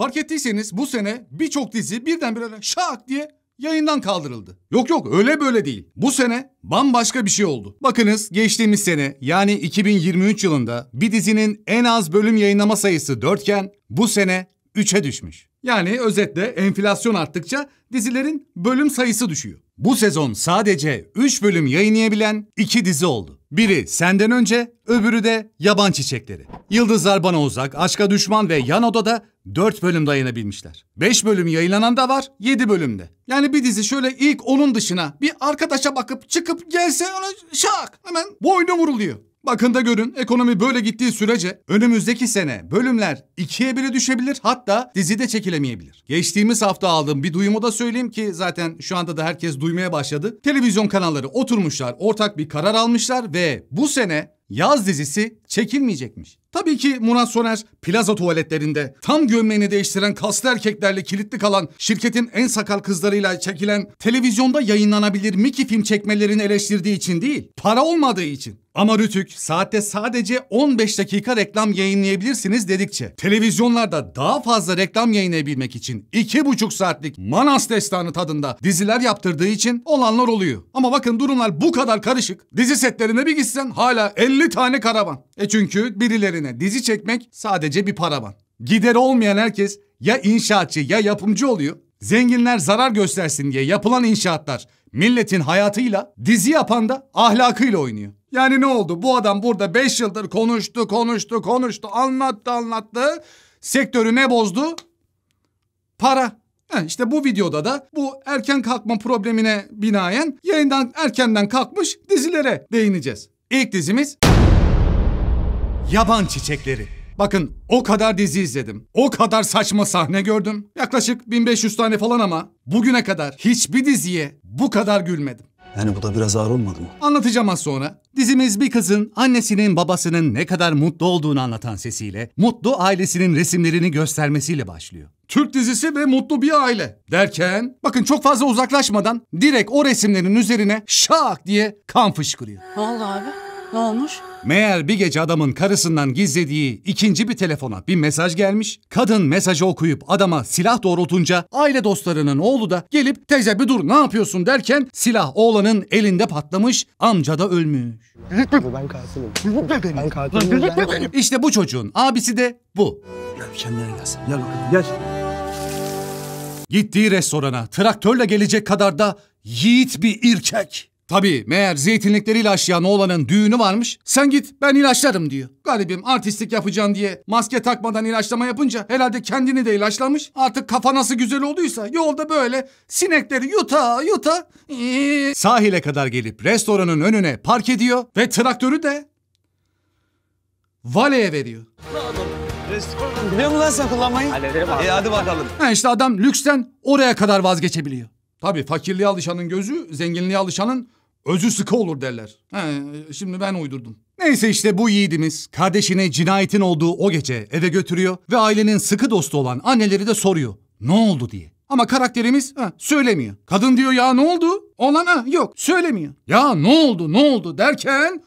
Fark ettiyseniz bu sene birçok dizi birdenbire şak diye yayından kaldırıldı. Yok yok öyle böyle değil. Bu sene bambaşka bir şey oldu. Bakınız geçtiğimiz sene yani 2023 yılında bir dizinin en az bölüm yayınlama sayısı 4 iken bu sene 3'e düşmüş. Yani özetle enflasyon arttıkça dizilerin bölüm sayısı düşüyor. Bu sezon sadece 3 bölüm yayınlayabilen 2 dizi oldu. Biri senden önce, öbürü de yaban çiçekleri. Yıldızlar bana uzak, aşka düşman ve yan odada 4 bölüm dayanabilmişler. 5 bölüm yayınlanan da var, 7 bölümde. Yani bir dizi şöyle ilk onun dışına bir arkadaşa bakıp çıkıp gelse ona şak hemen boynu vuruluyor. Bakın da görün ekonomi böyle gittiği sürece önümüzdeki sene bölümler ikiye bile düşebilir hatta dizide çekilemeyebilir. Geçtiğimiz hafta aldığım bir duyumu da söyleyeyim ki zaten şu anda da herkes duymaya başladı. Televizyon kanalları oturmuşlar ortak bir karar almışlar ve bu sene yaz dizisi çekilmeyecekmiş. Tabii ki Murat Soner plaza tuvaletlerinde tam gömleğini değiştiren kaslı erkeklerle kilitli kalan şirketin en sakal kızlarıyla çekilen televizyonda yayınlanabilir Mickey film çekmelerini eleştirdiği için değil, para olmadığı için. Ama Rütük saatte sadece 15 dakika reklam yayınlayabilirsiniz dedikçe televizyonlarda daha fazla reklam yayınlayabilmek için 2,5 saatlik Manas Destanı tadında diziler yaptırdığı için olanlar oluyor. Ama bakın durumlar bu kadar karışık. Dizi setlerine bir gitsen hala 50 tane karavan. E çünkü birileri yerine dizi çekmek sadece bir paravan. Gider olmayan herkes ya inşaatçı ya yapımcı oluyor. Zenginler zarar göstersin diye yapılan inşaatlar milletin hayatıyla, dizi yapan da ahlakıyla oynuyor. Yani ne oldu? Bu adam burada 5 yıldır konuştu, konuştu, konuştu, anlattı, anlattı. Sektörü ne bozdu? Para. Heh, işte bu videoda da bu erken kalkma problemine binaen yayından erkenden kalkmış dizilere değineceğiz. İlk dizimiz Yaban çiçekleri. Bakın o kadar dizi izledim. O kadar saçma sahne gördüm. Yaklaşık 1500 tane falan ama bugüne kadar hiçbir diziye bu kadar gülmedim. Yani bu da biraz ağır olmadı mı? Anlatacağım az sonra. Dizimiz bir kızın annesinin babasının ne kadar mutlu olduğunu anlatan sesiyle, mutlu ailesinin resimlerini göstermesiyle başlıyor. Türk dizisi ve mutlu bir aile derken bakın çok fazla uzaklaşmadan direkt o resimlerin üzerine şak diye kan fışkırıyor. Vallahi abi. Ne olmuş? Meğer bir gece adamın karısından gizlediği ikinci bir telefona bir mesaj gelmiş. Kadın mesajı okuyup adama silah doğrultunca aile dostlarının oğlu da gelip teyze bir dur ne yapıyorsun derken silah oğlanın elinde patlamış amca da ölmüş. Ben katilim. Ben katilim. Ben İşte bu çocuğun abisi de bu. Gel Gel Gittiği restorana traktörle gelecek kadar da yiğit bir erkek. Tabii meğer zeytinlikleriyle aşağı oğlanın düğünü varmış. Sen git ben ilaçlarım diyor. Garibim artistlik yapacaksın diye maske takmadan ilaçlama yapınca herhalde kendini de ilaçlamış. Artık kafa nasıl güzel olduysa yolda böyle sinekleri yuta yuta. Ee... Sahile kadar gelip restoranın önüne park ediyor ve traktörü de valeye veriyor. Biliyor mu lan sen kullanmayı? E, hadi bakalım. Ha işte adam lüksten oraya kadar vazgeçebiliyor. Tabii fakirliğe alışanın gözü, zenginliğe alışanın Özü sıkı olur derler. He, şimdi ben uydurdum. Neyse işte bu yiğidimiz kardeşine cinayetin olduğu o gece eve götürüyor ve ailenin sıkı dostu olan anneleri de soruyor ne oldu diye. Ama karakterimiz ha, söylemiyor. Kadın diyor ya ne oldu? Oğlan ha, yok söylemiyor. Ya ne oldu ne oldu derken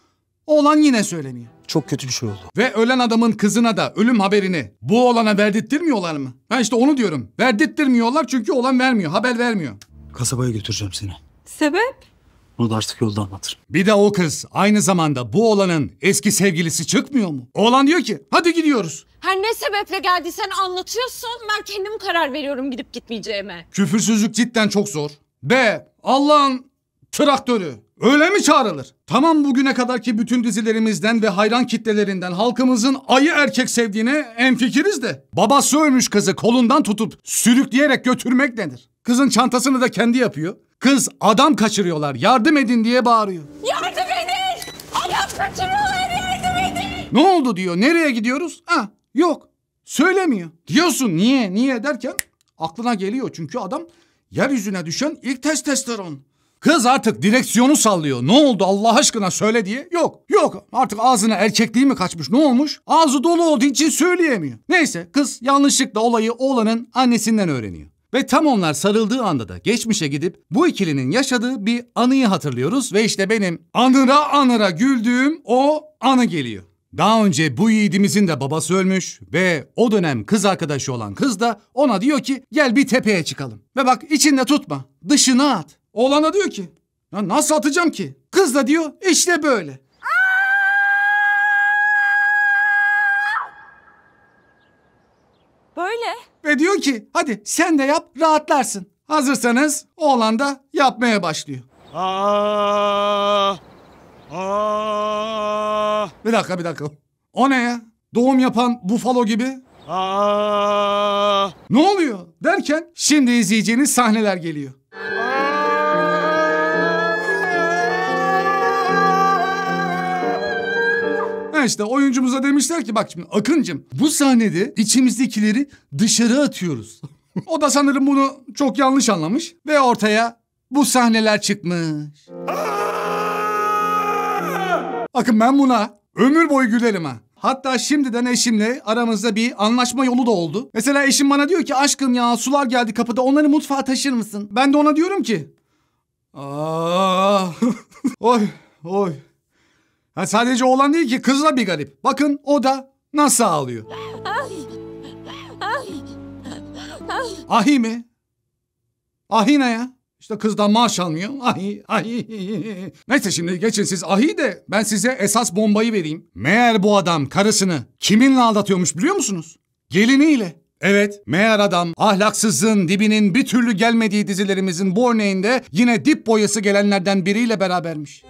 oğlan yine söylemiyor. Çok kötü bir şey oldu. Ve ölen adamın kızına da ölüm haberini bu olana verdirttirmiyorlar mı? Ben işte onu diyorum. Verdirttirmiyorlar çünkü olan vermiyor, haber vermiyor. Kasabaya götüreceğim seni. Sebep? Bunu da artık yolda anlatırım. Bir de o kız aynı zamanda bu olanın eski sevgilisi çıkmıyor mu? Oğlan diyor ki hadi gidiyoruz. Her ne sebeple geldiysen anlatıyorsun. Ben kendim karar veriyorum gidip gitmeyeceğime. Küfürsüzlük cidden çok zor. Be Allah'ın traktörü. Öyle mi çağrılır? Tamam bugüne kadarki bütün dizilerimizden ve hayran kitlelerinden halkımızın ayı erkek sevdiğine enfikiriz de. Babası ölmüş kızı kolundan tutup sürükleyerek götürmek denir. Kızın çantasını da kendi yapıyor. Kız adam kaçırıyorlar yardım edin diye bağırıyor. Yardım edin! Adam kaçırıyorlar yardım edin! Ne oldu diyor nereye gidiyoruz? Ha yok söylemiyor. Diyorsun niye niye derken aklına geliyor çünkü adam yeryüzüne düşen ilk testosteron. Kız artık direksiyonu sallıyor. Ne oldu Allah aşkına söyle diye. Yok yok artık ağzına erkekliği mi kaçmış ne olmuş? Ağzı dolu olduğu için söyleyemiyor. Neyse kız yanlışlıkla olayı oğlanın annesinden öğreniyor. Ve tam onlar sarıldığı anda da geçmişe gidip bu ikilinin yaşadığı bir anıyı hatırlıyoruz ve işte benim anıra anıra güldüğüm o anı geliyor. Daha önce bu yiğidimizin de babası ölmüş ve o dönem kız arkadaşı olan kız da ona diyor ki gel bir tepeye çıkalım. Ve bak içinde tutma dışına at. Oğlana diyor ki ya nasıl atacağım ki? Kız da diyor işte böyle. Böyle ve diyor ki hadi sen de yap rahatlarsın. Hazırsanız oğlan da yapmaya başlıyor. Aa, ah, aa. Ah. Bir dakika bir dakika. O ne ya? Doğum yapan bufalo gibi. Aa. Ah. Ne oluyor derken şimdi izleyeceğiniz sahneler geliyor. işte oyuncumuza demişler ki bak şimdi Akıncım bu sahnede içimizdekileri dışarı atıyoruz. o da sanırım bunu çok yanlış anlamış ve ortaya bu sahneler çıkmış. Akın ben buna ömür boyu gülerim ha. Hatta şimdiden eşimle aramızda bir anlaşma yolu da oldu. Mesela eşim bana diyor ki aşkım ya sular geldi kapıda onları mutfağa taşır mısın? Ben de ona diyorum ki. Aa. oy oy Ha, sadece oğlan değil ki kızla bir garip. Bakın o da nasıl ağlıyor. Ahi mi? Ahi ne ya? İşte kızdan maaş almıyor. Ahi, ahi. Neyse şimdi geçin siz ahi de ben size esas bombayı vereyim. Meğer bu adam karısını kiminle aldatıyormuş biliyor musunuz? Geliniyle. Evet, meğer adam ahlaksızlığın dibinin bir türlü gelmediği dizilerimizin bu örneğinde yine dip boyası gelenlerden biriyle berabermiş.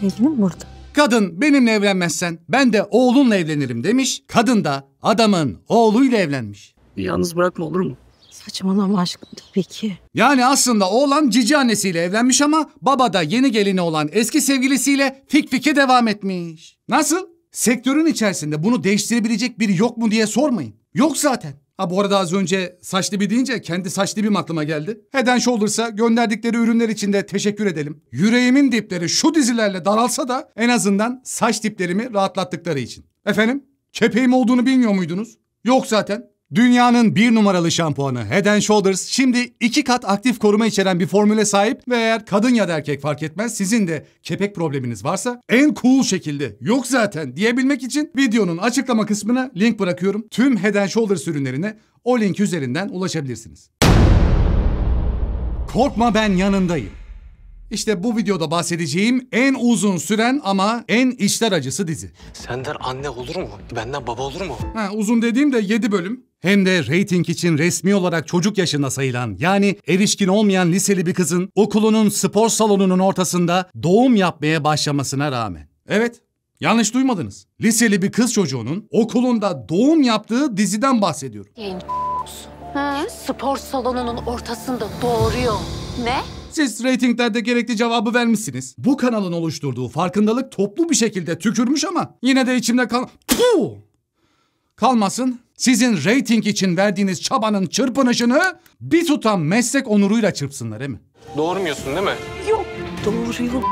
Sevgilim burada. Kadın benimle evlenmezsen ben de oğlunla evlenirim demiş. Kadın da adamın oğluyla evlenmiş. Yalnız bırakma olur mu? Saçmalama aşkım tabii ki. Yani aslında oğlan cici annesiyle evlenmiş ama baba da yeni gelini olan eski sevgilisiyle fik fike devam etmiş. Nasıl? Sektörün içerisinde bunu değiştirebilecek biri yok mu diye sormayın. Yok zaten. Ha bu arada az önce saçlı bir deyince kendi saçlı bir aklıma geldi. Head olursa gönderdikleri ürünler için de teşekkür edelim. Yüreğimin dipleri şu dizilerle daralsa da en azından saç diplerimi rahatlattıkları için. Efendim? Kepeğim olduğunu bilmiyor muydunuz? Yok zaten. Dünyanın bir numaralı şampuanı Head Shoulders şimdi iki kat aktif koruma içeren bir formüle sahip ve eğer kadın ya da erkek fark etmez sizin de kepek probleminiz varsa en cool şekilde yok zaten diyebilmek için videonun açıklama kısmına link bırakıyorum. Tüm Head Shoulders ürünlerine o link üzerinden ulaşabilirsiniz. Korkma ben yanındayım. İşte bu videoda bahsedeceğim en uzun süren ama en içler acısı dizi. Senden anne olur mu? Benden baba olur mu? Ha, uzun dediğim de 7 bölüm. Hem de reyting için resmi olarak çocuk yaşında sayılan yani erişkin olmayan liseli bir kızın okulunun spor salonunun ortasında doğum yapmaya başlamasına rağmen. Evet yanlış duymadınız. Liseli bir kız çocuğunun okulunda doğum yaptığı diziden bahsediyorum. Yayın Spor salonunun ortasında doğuruyor. Ne? Siz reytinglerde gerekli cevabı vermişsiniz. Bu kanalın oluşturduğu farkındalık toplu bir şekilde tükürmüş ama yine de içimde kal... Puh! Kalmasın. Sizin reyting için verdiğiniz çabanın çırpınışını bir tutam meslek onuruyla çırpsınlar değil mi? Doğurmuyorsun değil mi? Yok. Doğruyu.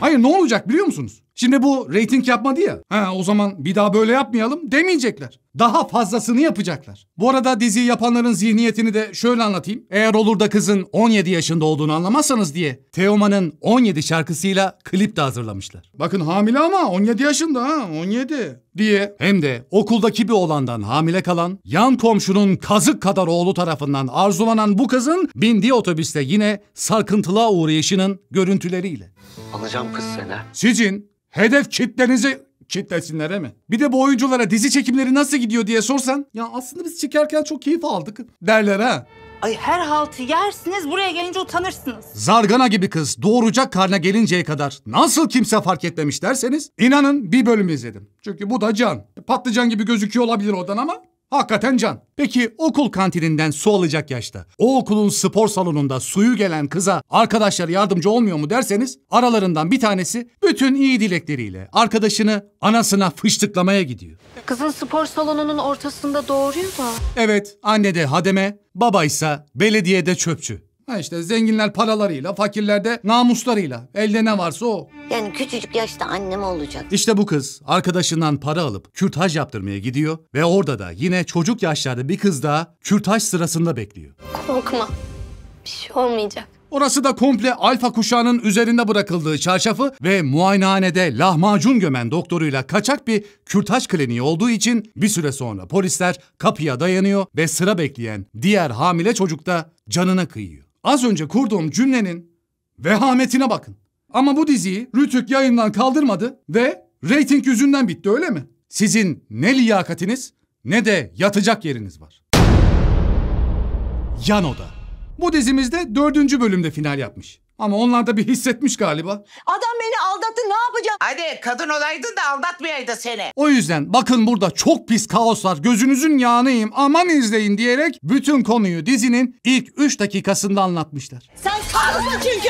Hayır ne olacak biliyor musunuz? Şimdi bu reyting yapmadı ya. Ha o zaman bir daha böyle yapmayalım demeyecekler. Daha fazlasını yapacaklar. Bu arada dizi yapanların zihniyetini de şöyle anlatayım. Eğer olur da kızın 17 yaşında olduğunu anlamazsanız diye Teoman'ın 17 şarkısıyla klip de hazırlamışlar. Bakın hamile ama 17 yaşında ha 17 diye hem de okuldaki bir olandan hamile kalan yan komşunun kazık kadar oğlu tarafından arzulanan bu kızın bindiği otobüste yine sarkıntılığa uğrayışının görüntüleriyle. Alacağım kız seni. Sizin Hedef kitlenizi kitlesinler mi? Bir de bu oyunculara dizi çekimleri nasıl gidiyor diye sorsan ya aslında biz çekerken çok keyif aldık derler ha. Ay her haltı yersiniz buraya gelince utanırsınız. Zargana gibi kız doğuracak karna gelinceye kadar nasıl kimse fark etmemiş derseniz inanın bir bölüm izledim. Çünkü bu da can. Patlıcan gibi gözüküyor olabilir oradan ama Hakikaten can. Peki okul kantininden su alacak yaşta o okulun spor salonunda suyu gelen kıza arkadaşlar yardımcı olmuyor mu derseniz aralarından bir tanesi bütün iyi dilekleriyle arkadaşını anasına fıştıklamaya gidiyor. Kızın spor salonunun ortasında doğuruyor da. Evet anne de hademe, baba babaysa belediyede çöpçü. Ha işte zenginler paralarıyla, fakirler de namuslarıyla. Elde ne varsa o. Yani küçücük yaşta annem olacak. İşte bu kız arkadaşından para alıp kürtaj yaptırmaya gidiyor ve orada da yine çocuk yaşlarda bir kız daha kürtaj sırasında bekliyor. Korkma. Bir şey olmayacak. Orası da komple alfa kuşağının üzerinde bırakıldığı çarşafı ve muayenehanede lahmacun gömen doktoruyla kaçak bir kürtaj kliniği olduğu için bir süre sonra polisler kapıya dayanıyor ve sıra bekleyen diğer hamile çocuk da canına kıyıyor. Az önce kurduğum cümlenin vehametine bakın. Ama bu diziyi Rütük yayından kaldırmadı ve reyting yüzünden bitti öyle mi? Sizin ne liyakatiniz ne de yatacak yeriniz var. Yan Oda. Bu dizimizde dördüncü bölümde final yapmış. Ama onlar da bir hissetmiş galiba. Adam beni aldattı ne yapacağım? Hadi kadın olaydın da aldatmayaydı seni. O yüzden bakın burada çok pis kaos var. Gözünüzün yağınıyım aman izleyin diyerek bütün konuyu dizinin ilk 3 dakikasında anlatmışlar. Sen Haklı çünkü.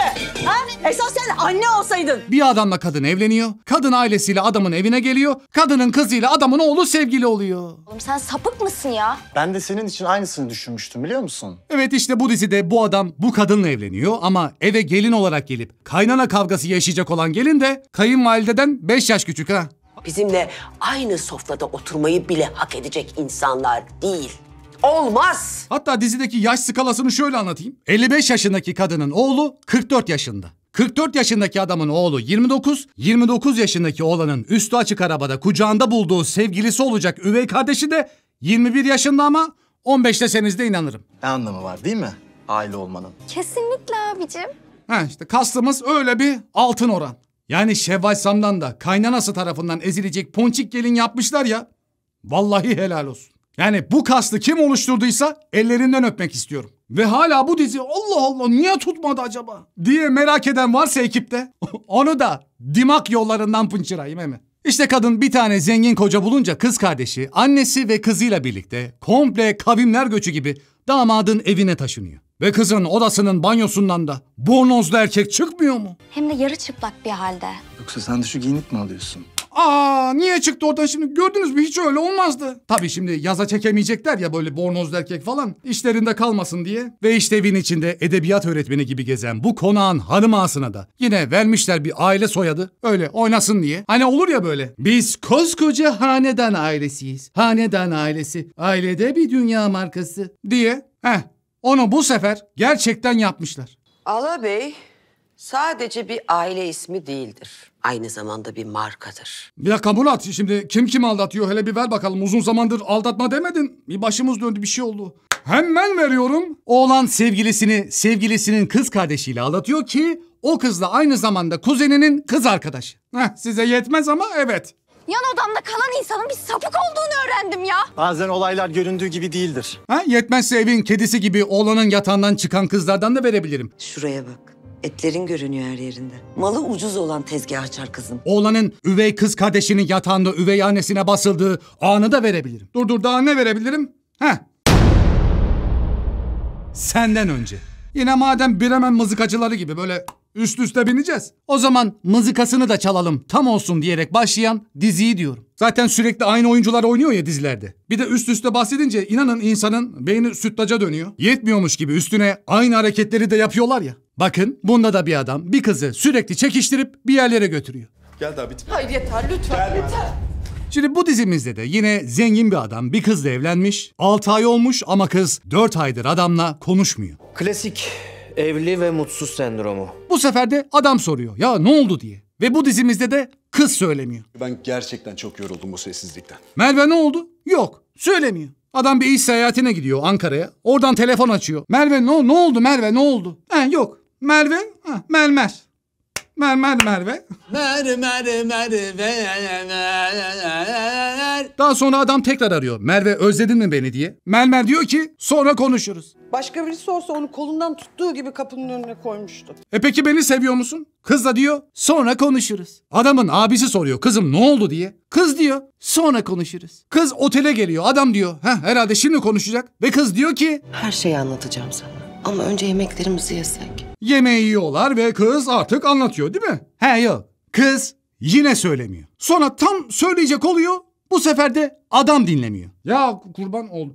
Ha? Esas sen anne olsaydın. Bir adamla kadın evleniyor. Kadın ailesiyle adamın evine geliyor. Kadının kızıyla adamın oğlu sevgili oluyor. Oğlum sen sapık mısın ya? Ben de senin için aynısını düşünmüştüm biliyor musun? Evet işte bu dizide bu adam bu kadınla evleniyor ama eve gelin olarak gelip kaynana kavgası yaşayacak olan gelin de kayınvalideden 5 yaş küçük ha. Bizimle aynı sofrada oturmayı bile hak edecek insanlar değil. Olmaz. Hatta dizideki yaş skalasını şöyle anlatayım. 55 yaşındaki kadının oğlu 44 yaşında. 44 yaşındaki adamın oğlu 29, 29 yaşındaki oğlanın üstü açık arabada kucağında bulduğu sevgilisi olacak üvey kardeşi de 21 yaşında ama 15 deseniz de inanırım. Ne anlamı var değil mi aile olmanın? Kesinlikle abicim. Ha işte kastımız öyle bir altın oran. Yani Şevval Sam'dan da kaynanası tarafından ezilecek ponçik gelin yapmışlar ya. Vallahi helal olsun. Yani bu kastı kim oluşturduysa ellerinden öpmek istiyorum. Ve hala bu dizi Allah Allah niye tutmadı acaba diye merak eden varsa ekipte onu da dimak yollarından pınçırayım hemen. İşte kadın bir tane zengin koca bulunca kız kardeşi, annesi ve kızıyla birlikte komple kavimler göçü gibi damadın evine taşınıyor. Ve kızın odasının banyosundan da bornozlu erkek çıkmıyor mu? Hem de yarı çıplak bir halde. Yoksa sen de giyinip mi alıyorsun? Aa niye çıktı oradan şimdi gördünüz mü hiç öyle olmazdı. Tabii şimdi yaza çekemeyecekler ya böyle bornozlu erkek falan. İşlerinde kalmasın diye. Ve işte evin içinde edebiyat öğretmeni gibi gezen bu konağın hanım ağasına da yine vermişler bir aile soyadı. Öyle oynasın diye. Hani olur ya böyle. Biz koskoca hanedan ailesiyiz. Hanedan ailesi. Ailede bir dünya markası. Diye. Heh onu bu sefer gerçekten yapmışlar. Ala Bey sadece bir aile ismi değildir. Aynı zamanda bir markadır. Bir dakika Murat şimdi kim kim aldatıyor hele bir ver bakalım. Uzun zamandır aldatma demedin. Bir başımız döndü bir şey oldu. Hemen veriyorum. Oğlan sevgilisini sevgilisinin kız kardeşiyle aldatıyor ki o kızla aynı zamanda kuzeninin kız arkadaşı. Heh, size yetmez ama evet. Yan odamda kalan insanın bir sapık olduğunu öğrendim ya. Bazen olaylar göründüğü gibi değildir. Ha, yetmezse evin kedisi gibi oğlanın yatağından çıkan kızlardan da verebilirim. Şuraya bak. Etlerin görünüyor her yerinde. Malı ucuz olan tezgah açar kızım. Oğlanın üvey kız kardeşinin yatağında üvey annesine basıldığı anı da verebilirim. Dur dur daha ne verebilirim? Heh. Senden önce. Yine madem Bremen mızıkacıları gibi böyle üst üste bineceğiz. O zaman mızıkasını da çalalım tam olsun diyerek başlayan diziyi diyorum. Zaten sürekli aynı oyuncular oynuyor ya dizilerde. Bir de üst üste bahsedince inanın insanın beyni sütlaca dönüyor. Yetmiyormuş gibi üstüne aynı hareketleri de yapıyorlar ya. Bakın bunda da bir adam bir kızı sürekli çekiştirip bir yerlere götürüyor. Gel daha bitir. Hayır yeter lütfen Gel yeter. Şimdi bu dizimizde de yine zengin bir adam bir kızla evlenmiş. 6 ay olmuş ama kız 4 aydır adamla konuşmuyor. Klasik evli ve mutsuz sendromu. Bu sefer de adam soruyor ya ne oldu diye. Ve bu dizimizde de kız söylemiyor. Ben gerçekten çok yoruldum bu sessizlikten. Merve ne oldu? Yok söylemiyor. Adam bir iş seyahatine gidiyor Ankara'ya. Oradan telefon açıyor. Merve ne, ne oldu Merve ne oldu? He yok Merve. Ha, mermer. Mermer Merve. Mermer Merve. Daha sonra adam tekrar arıyor. Merve özledin mi beni diye. Mermer diyor ki sonra konuşuruz. Başka birisi olsa onu kolundan tuttuğu gibi kapının önüne koymuştu. E peki beni seviyor musun? Kız da diyor sonra konuşuruz. Adamın abisi soruyor kızım ne oldu diye. Kız diyor sonra konuşuruz. Kız otele geliyor adam diyor Heh, herhalde şimdi konuşacak. Ve kız diyor ki. Her şeyi anlatacağım sana ama önce yemeklerimizi yesek. Yemeği yiyorlar ve kız artık anlatıyor değil mi? He yok. Kız yine söylemiyor. Sonra tam söyleyecek oluyor. Bu sefer de adam dinlemiyor. Ya kurban oldu.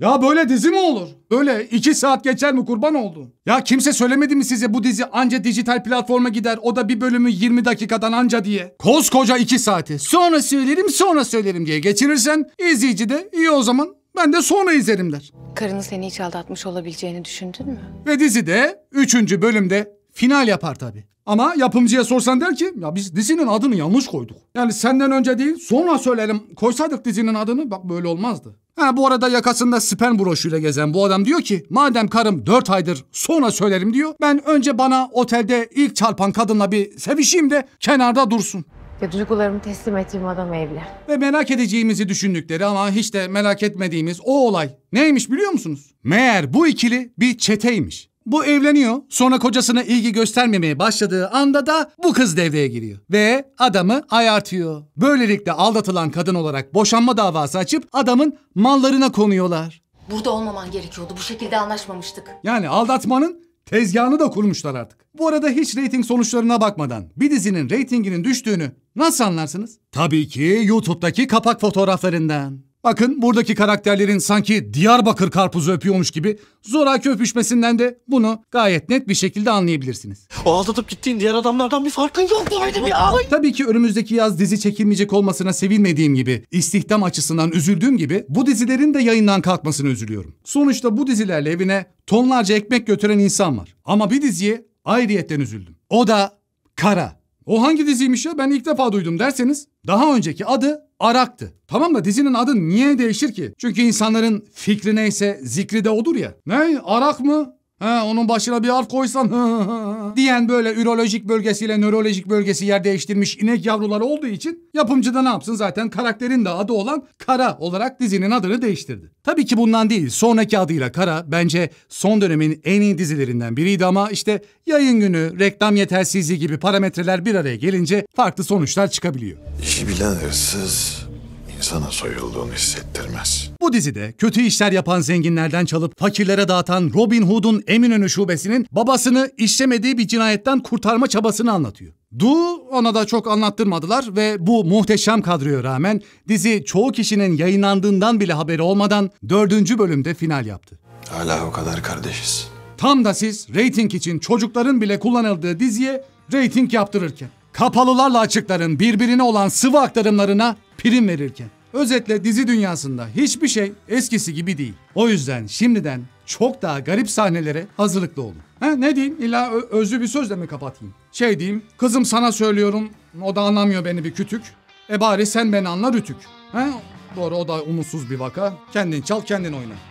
Ya böyle dizi mi olur? Böyle iki saat geçer mi kurban oldu? Ya kimse söylemedi mi size bu dizi anca dijital platforma gider o da bir bölümü 20 dakikadan anca diye. Koskoca iki saati sonra söylerim sonra söylerim diye geçirirsen izleyici de iyi o zaman ben de sonra izlerim der. Karını seni hiç aldatmış olabileceğini düşündün mü? Ve dizi de 3. bölümde final yapar tabii. Ama yapımcıya sorsan der ki ya biz dizinin adını yanlış koyduk. Yani senden önce değil sonra söyleyelim koysaydık dizinin adını bak böyle olmazdı. Ha bu arada yakasında sperm broşüyle gezen bu adam diyor ki madem karım dört aydır sonra söylerim diyor. Ben önce bana otelde ilk çarpan kadınla bir sevişeyim de kenarda dursun. Ve duygularımı teslim ettiğim adam evli. Ve merak edeceğimizi düşündükleri ama hiç de merak etmediğimiz o olay neymiş biliyor musunuz? Meğer bu ikili bir çeteymiş. Bu evleniyor. Sonra kocasına ilgi göstermemeye başladığı anda da bu kız devreye giriyor. Ve adamı ayartıyor. Böylelikle aldatılan kadın olarak boşanma davası açıp adamın mallarına konuyorlar. Burada olmaman gerekiyordu. Bu şekilde anlaşmamıştık. Yani aldatmanın Tezgahını da kurmuşlar artık. Bu arada hiç reyting sonuçlarına bakmadan bir dizinin reytinginin düştüğünü nasıl anlarsınız? Tabii ki YouTube'daki kapak fotoğraflarından. Bakın buradaki karakterlerin sanki Diyarbakır karpuzu öpüyormuş gibi zoraki öpüşmesinden de bunu gayet net bir şekilde anlayabilirsiniz. O aldatıp gittiğin diğer adamlardan bir farkın yok muydu ya? Tabii ki önümüzdeki yaz dizi çekilmeyecek olmasına sevilmediğim gibi, istihdam açısından üzüldüğüm gibi bu dizilerin de yayından kalkmasını üzülüyorum. Sonuçta bu dizilerle evine tonlarca ekmek götüren insan var. Ama bir diziye ayrıyetten üzüldüm. O da Kara. O hangi diziymiş ya ben ilk defa duydum derseniz daha önceki adı Arak'tı. Tamam da dizinin adı niye değişir ki? Çünkü insanların fikri neyse zikri de odur ya. Ne? Arak mı? Ha onun başına bir harf koysan diyen böyle ürolojik bölgesiyle nörolojik bölgesi yer değiştirmiş inek yavruları olduğu için yapımcı da ne yapsın zaten karakterin de adı olan Kara olarak dizinin adını değiştirdi. Tabii ki bundan değil sonraki adıyla Kara bence son dönemin en iyi dizilerinden biriydi ama işte yayın günü, reklam yetersizliği gibi parametreler bir araya gelince farklı sonuçlar çıkabiliyor. İyi bilen hırsız, insana soyulduğunu hissettirmez. Bu dizide kötü işler yapan zenginlerden çalıp fakirlere dağıtan Robin Hood'un Eminönü şubesinin babasını işlemediği bir cinayetten kurtarma çabasını anlatıyor. Du ona da çok anlattırmadılar ve bu muhteşem kadroya rağmen dizi çoğu kişinin yayınlandığından bile haberi olmadan dördüncü bölümde final yaptı. Hala o kadar kardeşiz. Tam da siz reyting için çocukların bile kullanıldığı diziye reyting yaptırırken kapalılarla açıkların birbirine olan sıvı aktarımlarına prim verirken. Özetle dizi dünyasında hiçbir şey eskisi gibi değil. O yüzden şimdiden çok daha garip sahnelere hazırlıklı olun. He, ne diyeyim illa özlü bir sözle mi kapatayım? Şey diyeyim kızım sana söylüyorum o da anlamıyor beni bir kütük. E bari sen beni anla rütük. He? Doğru o da umutsuz bir vaka. Kendin çal kendin oyna.